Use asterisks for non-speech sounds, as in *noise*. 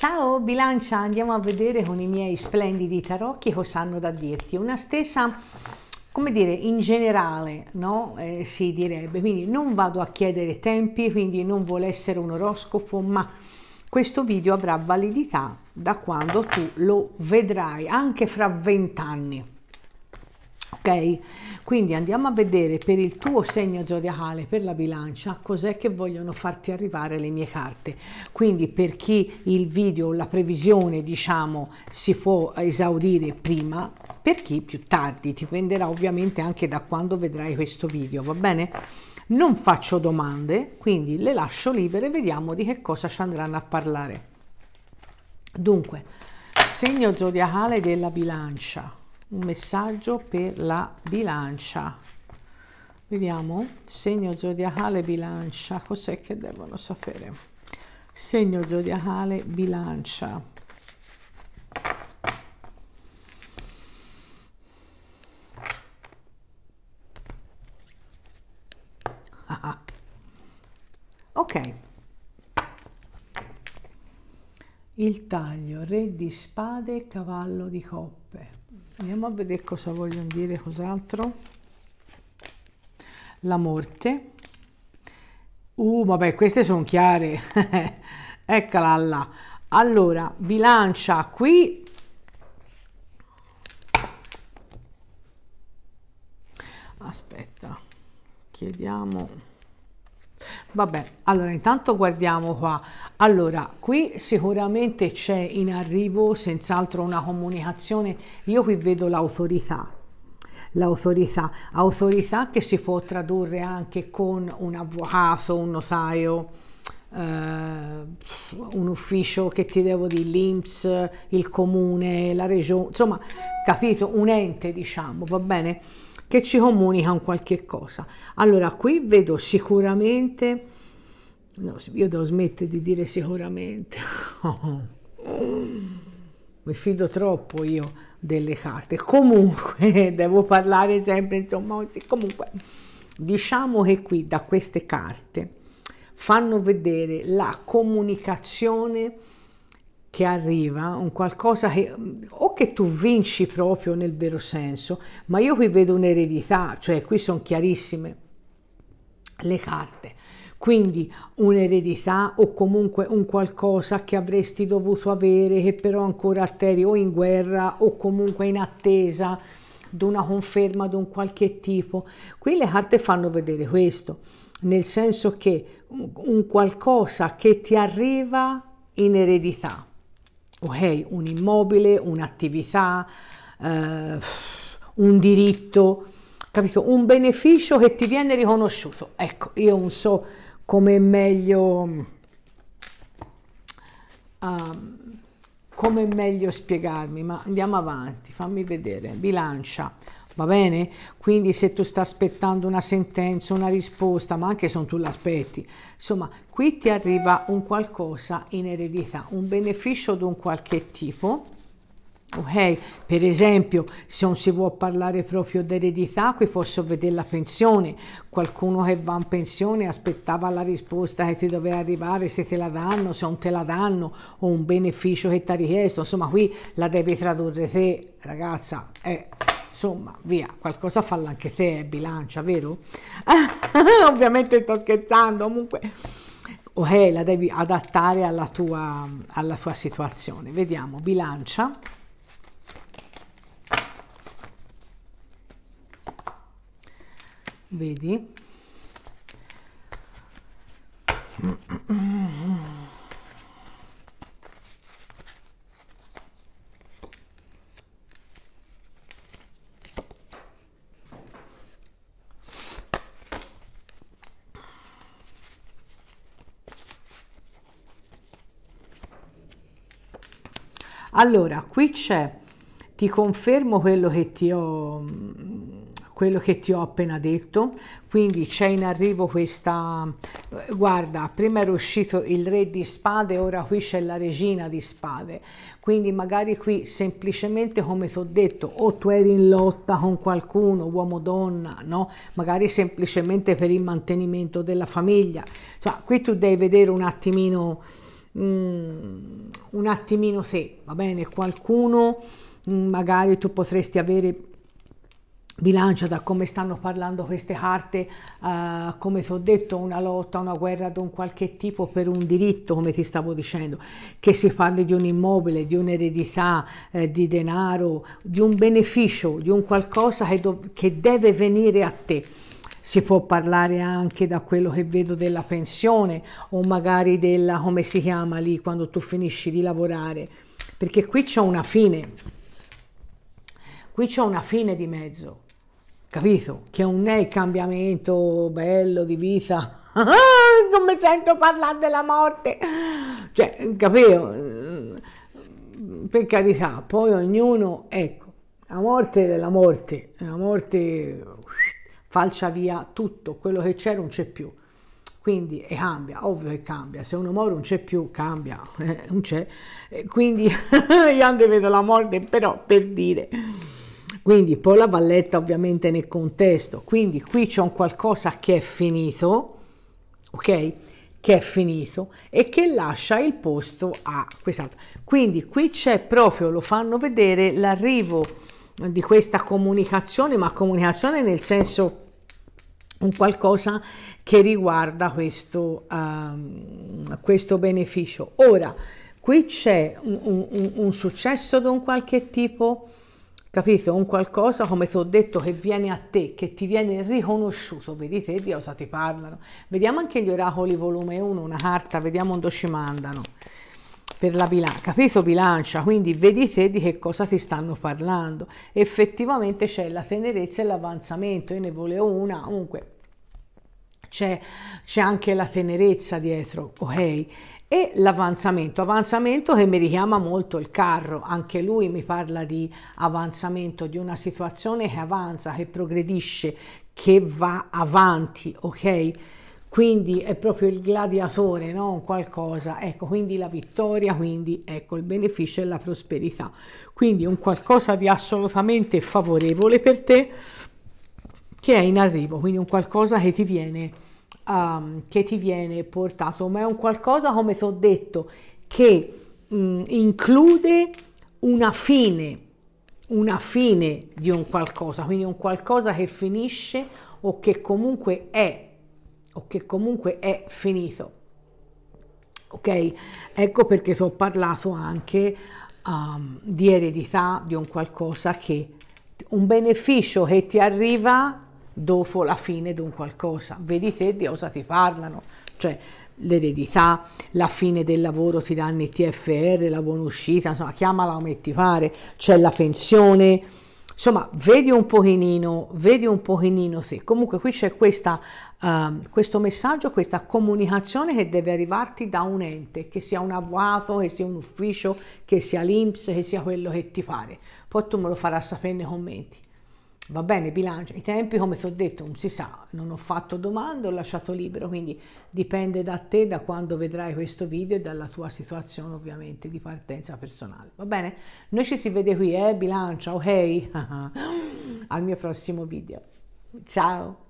Ciao bilancia, andiamo a vedere con i miei splendidi tarocchi cosa hanno da dirti. Una stessa, come dire, in generale, no? Eh, si direbbe, quindi non vado a chiedere tempi, quindi non vuole essere un oroscopo, ma questo video avrà validità da quando tu lo vedrai, anche fra vent'anni quindi andiamo a vedere per il tuo segno zodiacale, per la bilancia, cos'è che vogliono farti arrivare le mie carte. Quindi per chi il video, la previsione, diciamo, si può esaudire prima, per chi più tardi, dipenderà ovviamente anche da quando vedrai questo video, va bene? Non faccio domande, quindi le lascio libere, vediamo di che cosa ci andranno a parlare. Dunque, segno zodiacale della bilancia un messaggio per la bilancia vediamo segno zodiacale bilancia cos'è che devono sapere segno zodiacale bilancia ah, ah. ok il taglio re di spade cavallo di coppa andiamo a vedere cosa vogliono dire cos'altro la morte uh vabbè queste sono chiare *laughs* eccola là allora bilancia qui aspetta chiediamo vabbè allora intanto guardiamo qua allora, qui sicuramente c'è in arrivo senz'altro una comunicazione, io qui vedo l'autorità, l'autorità, autorità che si può tradurre anche con un avvocato, un notaio, eh, un ufficio che ti devo di l'Inps, il comune, la regione, insomma, capito, un ente diciamo, va bene? Che ci comunica un qualche cosa. Allora, qui vedo sicuramente No, io devo smettere di dire sicuramente. *laughs* Mi fido troppo io delle carte. Comunque, *laughs* devo parlare sempre, insomma, comunque, diciamo che qui da queste carte fanno vedere la comunicazione che arriva, un qualcosa che o che tu vinci proprio nel vero senso, ma io qui vedo un'eredità, cioè qui sono chiarissime le carte quindi un'eredità o comunque un qualcosa che avresti dovuto avere che però ancora a te o in guerra o comunque in attesa di una conferma di un qualche tipo. Qui le carte fanno vedere questo, nel senso che un qualcosa che ti arriva in eredità, ok? Un immobile, un'attività, eh, un diritto, capito? Un beneficio che ti viene riconosciuto. Ecco, io non so come è meglio, um, come è meglio spiegarmi, ma andiamo avanti, fammi vedere, bilancia, va bene? Quindi se tu stai aspettando una sentenza, una risposta, ma anche se non tu l'aspetti, insomma, qui ti arriva un qualcosa in eredità, un beneficio di un qualche tipo, Okay? Per esempio, se non si vuole parlare proprio d'eredità, qui posso vedere la pensione. Qualcuno che va in pensione aspettava la risposta che ti doveva arrivare, se te la danno, se non te la danno, o un beneficio che ti ha richiesto. Insomma, qui la devi tradurre te, ragazza. Eh, insomma, via, qualcosa falla anche te, eh, bilancia, vero? *laughs* Ovviamente sto scherzando, comunque ok, la devi adattare alla tua, alla tua situazione. Vediamo, bilancia. vedi Allora, qui c'è, ti confermo quello che ti ho mm, quello che ti ho appena detto quindi c'è in arrivo questa eh, guarda prima era uscito il re di spade ora qui c'è la regina di spade quindi magari qui semplicemente come ti ho detto o tu eri in lotta con qualcuno uomo donna no magari semplicemente per il mantenimento della famiglia insomma cioè, qui tu devi vedere un attimino mm, un attimino se va bene qualcuno mm, magari tu potresti avere bilancia da come stanno parlando queste carte, uh, come ti ho detto, una lotta, una guerra di un qualche tipo per un diritto, come ti stavo dicendo, che si parli di un immobile, di un'eredità, eh, di denaro, di un beneficio, di un qualcosa che, che deve venire a te si può parlare anche da quello che vedo della pensione o magari della come si chiama lì quando tu finisci di lavorare perché qui c'è una fine qui c'è una fine di mezzo capito? Che non è il cambiamento bello di vita. Come *laughs* sento parlare della morte. Cioè, capito? Per carità, poi ognuno, ecco, la morte è la morte, la morte falcia via tutto, quello che c'è non c'è più. Quindi e cambia, ovvio che cambia, se uno muore non c'è più, cambia, eh, non c'è. Quindi *laughs* io anche vedo la morte, però per dire... Quindi poi la valletta ovviamente nel contesto, quindi qui c'è un qualcosa che è finito, ok? Che è finito e che lascia il posto a quest'altro. Quindi qui c'è proprio, lo fanno vedere, l'arrivo di questa comunicazione, ma comunicazione nel senso un qualcosa che riguarda questo, um, questo beneficio. Ora, qui c'è un, un, un successo di un qualche tipo, Capito? Un qualcosa, come ti ho detto, che viene a te, che ti viene riconosciuto. vedi te di cosa ti parlano. Vediamo anche gli oracoli volume 1, una carta, vediamo dove ci mandano. Per la bilancia, capito bilancia? Quindi vedi te di che cosa ti stanno parlando. Effettivamente c'è la tenerezza e l'avanzamento. Io ne volevo una, comunque c'è, anche la tenerezza dietro, ok? E l'avanzamento, avanzamento che mi richiama molto il carro, anche lui mi parla di avanzamento, di una situazione che avanza, che progredisce, che va avanti, ok? Quindi è proprio il gladiatore, no? Un qualcosa, ecco, quindi la vittoria, quindi ecco il beneficio e la prosperità. Quindi un qualcosa di assolutamente favorevole per te, che è in arrivo, quindi un qualcosa che ti viene, um, che ti viene portato, ma è un qualcosa, come ti ho detto, che mh, mm, include una fine, una fine di un qualcosa, quindi un qualcosa che finisce o che comunque è, o che comunque è finito. Ok? Ecco perché ti ho parlato anche um, di eredità, di un qualcosa che, un beneficio che ti arriva dopo la fine di un qualcosa. Vedi te di cosa ti parlano, cioè l'eredità, la fine del lavoro ti danno i TFR, la buona uscita, insomma chiamala come ti pare, c'è la pensione, insomma vedi un pochino, vedi un pochino se. Comunque qui c'è questa, uh, questo messaggio, questa comunicazione che deve arrivarti da un ente, che sia un avvocato, che sia un ufficio, che sia l'Inps, che sia quello che ti pare. Poi tu me lo farai sapere nei commenti. Va bene, bilancia. I tempi, come ti ho detto, non si sa, non ho fatto domande, ho lasciato libero, quindi dipende da te, da quando vedrai questo video e dalla tua situazione ovviamente di partenza personale. Va bene? Noi ci si vede qui, eh, bilancia, ok? *laughs* Al mio prossimo video. Ciao!